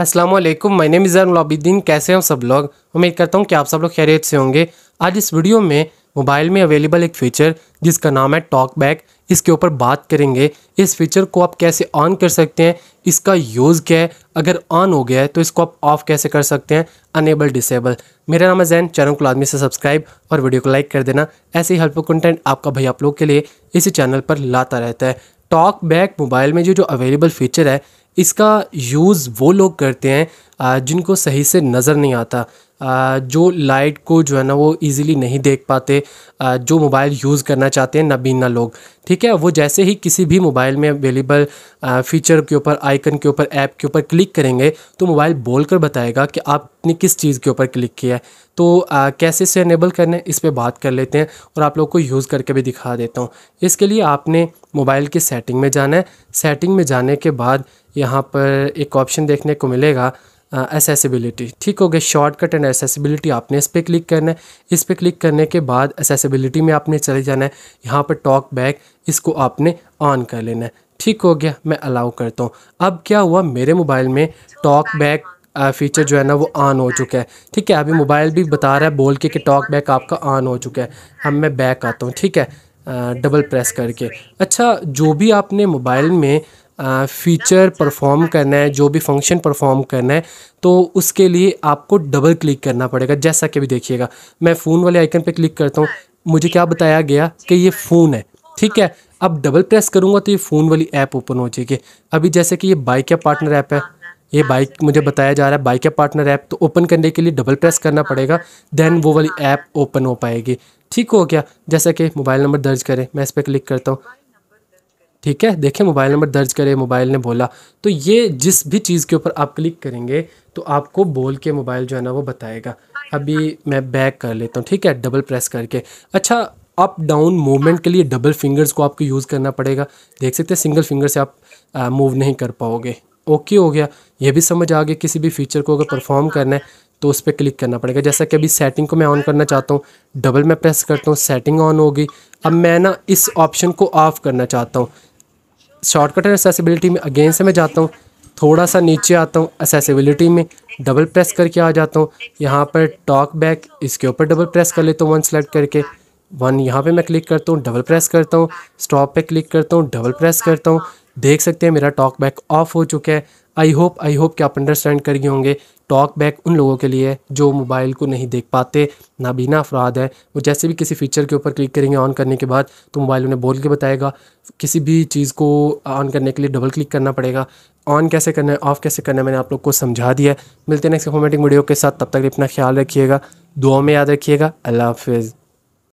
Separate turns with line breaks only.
अस्सलाम वालेकुम my name कैसे हैं सब लोग उम्मीद करता हूँ कि आप सब लोग खैरियत से होंगे आज इस वीडियो में मोबाइल में अवेलेबल एक फ़ीचर जिसका नाम है टॉक बैक इसके ऊपर बात करेंगे इस फीचर को आप कैसे ऑन कर सकते हैं इसका यूज़ क्या है अगर ऑन हो गया है तो इसको आप ऑफ़ कैसे कर सकते हैं अनेबल डिसेबल मेरा नाम है जैन चैनल को आदमी से सब्सक्राइब और वीडियो को लाइक कर देना ऐसे ही हेल्पफुल कंटेंट आपका भाई आप लोग के लिए इसी चैनल पर लाता रहता है टॉक बैक मोबाइल में जो जो अवेलेबल फीचर है इसका यूज़ वो लोग करते हैं जिनको सही से नज़र नहीं आता जो लाइट को जो है ना वो ईज़िली नहीं देख पाते जो मोबाइल यूज़ करना चाहते हैं नबीना लोग ठीक है वो जैसे ही किसी भी मोबाइल में अवेलेबल फ़ीचर के ऊपर आइकन के ऊपर ऐप के ऊपर क्लिक करेंगे तो मोबाइल बोल कर बताएगा कि आपने किस चीज़ के ऊपर क्लिक किया है तो कैसे इसे इनेबल करना है इस पर बात कर लेते हैं और आप लोग को यूज़ करके भी दिखा देता हूँ इसके लिए आपने मोबाइल की सेटिंग में जाना है सेटिंग में जाने के बाद यहाँ पर एक ऑप्शन देखने को मिलेगा एसेसिबिलिटी uh, ठीक हो गया शॉर्टकट एंड एसेसिबिलिटी आपने इस पर क्लिक करना है इस पर क्लिक करने के बाद एसेसिबिलिटी में आपने चले जाना है यहाँ पर टॉक बैक इसको आपने ऑन कर लेना है ठीक हो गया मैं अलाउ करता हूँ अब क्या हुआ मेरे मोबाइल में टॉक बैक फ़ीचर जो है ना वो ऑन हो चुका है ठीक है अभी मोबाइल भी बता रहा है बोल के कि टॉक बैक आपका ऑन हो चुका है अब मैं बैक आता हूँ ठीक है डबल uh, प्रेस करके अच्छा जो भी आपने मोबाइल में फीचर परफॉर्म करना है जो भी फंक्शन परफॉर्म करना है तो उसके लिए आपको डबल क्लिक करना पड़ेगा जैसा कि अभी देखिएगा मैं फ़ोन वाले आइकन पर क्लिक करता हूँ मुझे क्या बताया गया कि ये फ़ोन है ठीक है अब डबल प्रेस करूँगा तो ये फ़ोन वाली ऐप ओपन हो जाएगी अभी जैसे कि ये बाइक या पार्टनर ऐप है ये बाइक मुझे बताया जा रहा है बाइक या पार्टनर ऐप तो ओपन करने के लिए डबल प्रेस करना पड़ेगा देन वो वाली ऐप ओपन हो पाएगी ठीक हो गया जैसा कि मोबाइल नंबर दर्ज करें मैं इस पर क्लिक करता हूँ ठीक है देखें मोबाइल नंबर दर्ज करें मोबाइल ने बोला तो ये जिस भी चीज़ के ऊपर आप क्लिक करेंगे तो आपको बोल के मोबाइल जो है ना वो बताएगा अभी मैं बैक कर लेता हूँ ठीक है डबल प्रेस करके अच्छा अप डाउन मूवमेंट के लिए डबल फिंगर्स को आपको यूज़ करना पड़ेगा देख सकते हैं सिंगल फिंगर से आप मूव नहीं कर पाओगे ओके हो गया ये भी समझ आ गया किसी भी फीचर को अगर परफॉर्म करना है तो उस पर क्लिक करना पड़ेगा जैसा कि अभी सेटिंग को मैं ऑन करना चाहता हूँ डबल मैं प्रेस करता हूँ सेटिंग ऑन होगी अब मैं ना इस ऑप्शन को ऑफ़ करना चाहता हूँ शॉर्टकट असेसिबिलिटी में अगेन से मैं जाता हूँ थोड़ा सा नीचे आता हूँ असेसिबिलिटी में डबल प्रेस करके आ जाता हूँ यहाँ पर टॉक बैक इसके ऊपर डबल प्रेस कर लेता हूँ वन सेलेक्ट करके वन यहाँ पे मैं क्लिक करता हूँ डबल प्रेस करता हूँ स्टॉप पे क्लिक करता हूँ डबल प्रेस करता हूँ देख सकते हैं मेरा टॉक बैक ऑफ हो चुका है आई होप आई होप कि आप अंडरस्टैंड कर गए होंगे टॉक बैक उन लोगों के लिए जो मोबाइल को नहीं देख पाते नाबीना अफराद है वो जैसे भी किसी फीचर के ऊपर क्लिक करेंगे ऑन करने के बाद तो मोबाइल उन्हें बोल के बताएगा किसी भी चीज़ को ऑन करने के लिए डबल क्लिक करना पड़ेगा ऑन कैसे करना है ऑफ़ कैसे करना है मैंने आप लोग को समझा दिया है मिलते हैं नेक्स्ट इन्फॉर्मेटिव वीडियो के साथ तब तक अपना ख्याल रखिएगा दुआ में याद रखिएगा अल्लाह हाफिज़